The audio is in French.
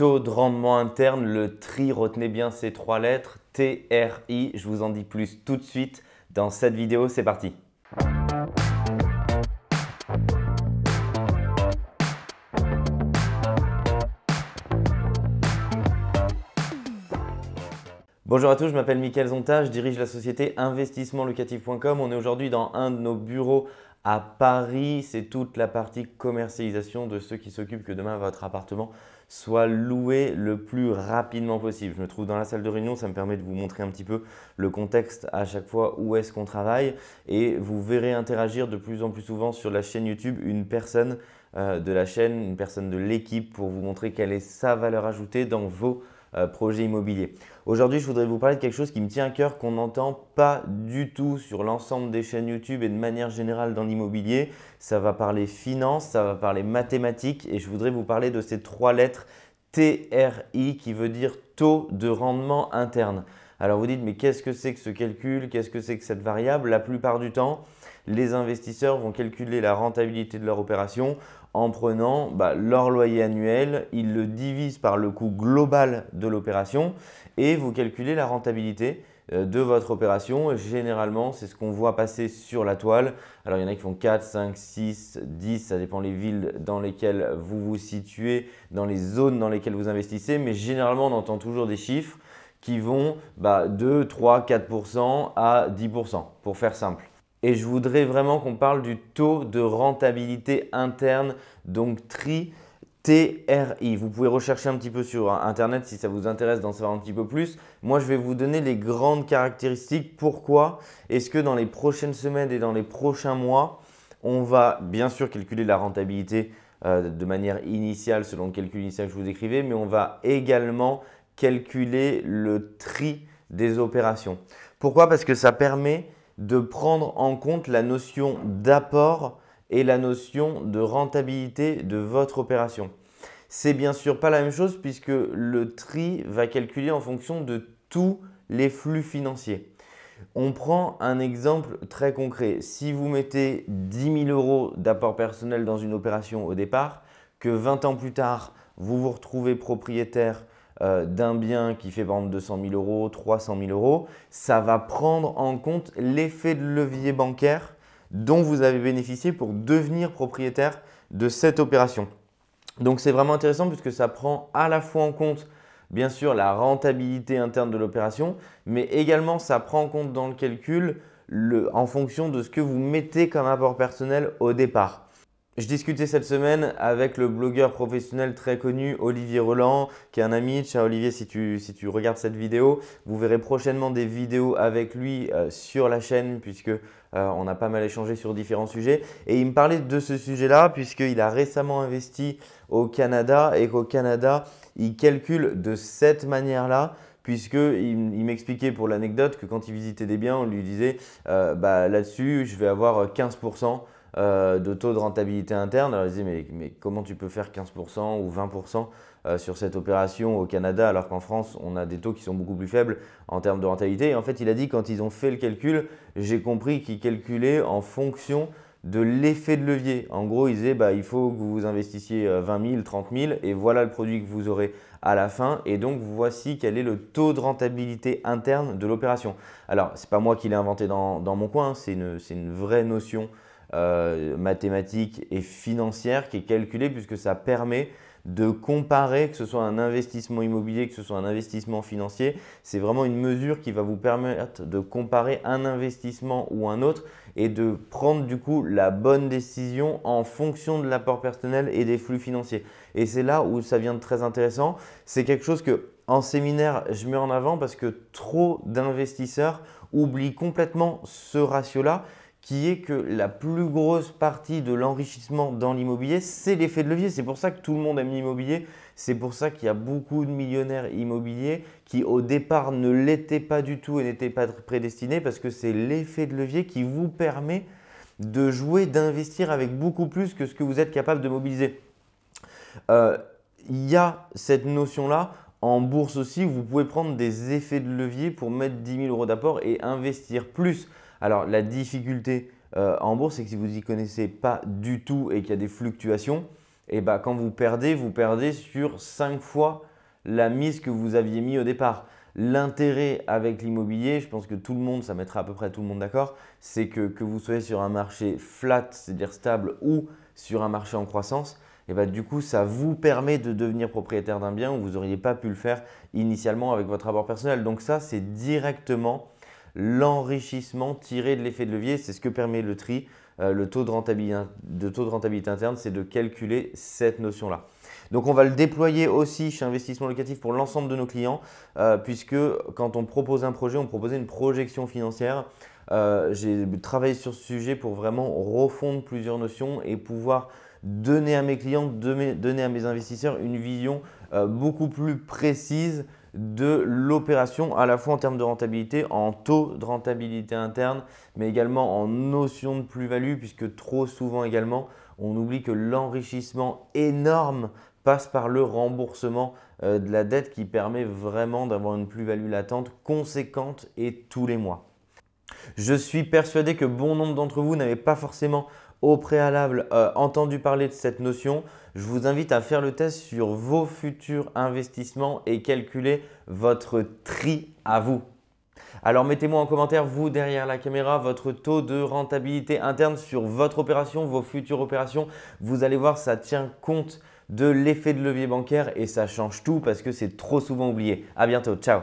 taux de rendement interne, le TRI, retenez bien ces trois lettres, I. je vous en dis plus tout de suite dans cette vidéo, c'est parti. Bonjour à tous, je m'appelle Mickaël Zonta, je dirige la société investissementlocatif.com. On est aujourd'hui dans un de nos bureaux à Paris, c'est toute la partie commercialisation de ceux qui s'occupent que demain votre appartement soit loué le plus rapidement possible. Je me trouve dans la salle de réunion, ça me permet de vous montrer un petit peu le contexte à chaque fois où est-ce qu'on travaille et vous verrez interagir de plus en plus souvent sur la chaîne YouTube une personne euh, de la chaîne, une personne de l'équipe pour vous montrer quelle est sa valeur ajoutée dans vos euh, projet immobilier. Aujourd'hui, je voudrais vous parler de quelque chose qui me tient à cœur, qu'on n'entend pas du tout sur l'ensemble des chaînes YouTube et de manière générale dans l'immobilier. Ça va parler finance, ça va parler mathématiques et je voudrais vous parler de ces trois lettres TRI qui veut dire taux de rendement interne. Alors vous dites, mais qu'est-ce que c'est que ce calcul Qu'est-ce que c'est que cette variable La plupart du temps, les investisseurs vont calculer la rentabilité de leur opération en prenant bah, leur loyer annuel, ils le divisent par le coût global de l'opération et vous calculez la rentabilité euh, de votre opération. Généralement, c'est ce qu'on voit passer sur la toile. Alors, il y en a qui font 4, 5, 6, 10, ça dépend les villes dans lesquelles vous vous situez, dans les zones dans lesquelles vous investissez, mais généralement, on entend toujours des chiffres qui vont bah, de 3, 4% à 10%, pour faire simple. Et je voudrais vraiment qu'on parle du taux de rentabilité interne, donc TRI. TRI. Vous pouvez rechercher un petit peu sur Internet si ça vous intéresse d'en savoir un petit peu plus. Moi, je vais vous donner les grandes caractéristiques. Pourquoi est-ce que dans les prochaines semaines et dans les prochains mois, on va bien sûr calculer la rentabilité euh, de manière initiale selon le calcul initial que je vous écrivais, mais on va également calculer le tri des opérations. Pourquoi Parce que ça permet de prendre en compte la notion d'apport et la notion de rentabilité de votre opération. C'est bien sûr pas la même chose puisque le tri va calculer en fonction de tous les flux financiers. On prend un exemple très concret. Si vous mettez 10 000 euros d'apport personnel dans une opération au départ, que 20 ans plus tard, vous vous retrouvez propriétaire euh, d'un bien qui fait par exemple 200 000 euros, 300 000 euros, ça va prendre en compte l'effet de levier bancaire dont vous avez bénéficié pour devenir propriétaire de cette opération. Donc c'est vraiment intéressant puisque ça prend à la fois en compte bien sûr la rentabilité interne de l'opération, mais également ça prend en compte dans le calcul en fonction de ce que vous mettez comme apport personnel au départ je discutais cette semaine avec le blogueur professionnel très connu Olivier Roland, qui est un ami. Ciao Olivier, si tu, regardes cette vidéo, vous verrez prochainement des vidéos avec lui euh, sur la chaîne, puisque euh, on a pas mal échangé sur différents sujets. Et il me parlait de ce sujet-là, puisqu'il a récemment investi au Canada et qu'au Canada, il calcule de cette manière-là puisque m'expliquait pour l'anecdote que quand il visitait des biens, on lui disait euh, bah, là-dessus, je vais avoir 15 euh, de taux de rentabilité interne. Alors, il disait mais, mais comment tu peux faire 15% ou 20% euh, sur cette opération au Canada, alors qu'en France, on a des taux qui sont beaucoup plus faibles en termes de rentabilité. Et en fait, il a dit, quand ils ont fait le calcul, j'ai compris qu'ils calculaient en fonction de l'effet de levier. En gros, il disait bah, il faut que vous investissiez 20 000, 30 000, et voilà le produit que vous aurez à la fin. Et donc, voici quel est le taux de rentabilité interne de l'opération. Alors, ce n'est pas moi qui l'ai inventé dans, mon coin, hein. c'est une, vraie notion euh, mathématique et financière qui est calculée, puisque ça permet de comparer, que ce soit un investissement immobilier, que ce soit un investissement financier. C'est vraiment une mesure qui va vous permettre de comparer un investissement ou un autre et de prendre du coup la bonne décision en fonction de l'apport personnel et des flux financiers. Et c'est là où ça vient de très intéressant. C'est quelque chose que en séminaire, je mets en avant parce que trop d'investisseurs oublient complètement ce ratio-là qui est que la plus grosse partie de l'enrichissement dans l'immobilier, c'est l'effet de levier. C'est pour ça que tout le monde aime l'immobilier. C'est pour ça qu'il y a beaucoup de millionnaires immobiliers qui au départ ne l'étaient pas du tout et n'étaient pas prédestinés parce que c'est l'effet de levier qui vous permet de jouer, d'investir avec beaucoup plus que ce que vous êtes capable de mobiliser. Euh, il y a cette notion-là. En bourse aussi, vous pouvez prendre des effets de levier pour mettre 10 000 euros d'apport et investir plus. Alors la difficulté euh, en bourse, c'est que si vous n'y connaissez pas du tout et qu'il y a des fluctuations, et eh ben, quand vous perdez, vous perdez sur 5 fois la mise que vous aviez mis au départ. L'intérêt avec l'immobilier, je pense que tout le monde, ça mettra à peu près tout le monde d'accord, c'est que, que vous soyez sur un marché flat, c'est-à-dire stable, ou sur un marché en croissance, et eh bien du coup, ça vous permet de devenir propriétaire d'un bien où vous n'auriez pas pu le faire initialement avec votre apport personnel. Donc ça, c'est directement l'enrichissement tiré de l'effet de levier. C'est ce que permet le tri. Euh, le taux de rentabilité, taux de rentabilité interne, c'est de calculer cette notion-là. Donc on va le déployer aussi chez Investissement Locatif pour l'ensemble de nos clients, euh, puisque quand on propose un projet, on propose une projection financière. Euh, j'ai travaillé sur ce sujet pour vraiment refondre plusieurs notions et pouvoir donner à mes clients, donner à mes investisseurs une vision beaucoup plus précise de l'opération, à la fois en termes de rentabilité, en taux de rentabilité interne, mais également en notion de plus-value, puisque trop souvent également, on oublie que l'enrichissement énorme passe par le remboursement euh, de la dette qui permet vraiment d'avoir une plus-value latente conséquente et tous les mois. Je suis persuadé que bon nombre d'entre vous n'avez pas forcément au préalable euh, entendu parler de cette notion. Je vous invite à faire le test sur vos futurs investissements et calculer votre tri à vous. Alors mettez-moi en commentaire, vous derrière la caméra, votre taux de rentabilité interne sur votre opération, vos futures opérations. Vous allez voir, ça tient compte de l'effet de levier bancaire et ça change tout parce que c'est trop souvent oublié. À bientôt, ciao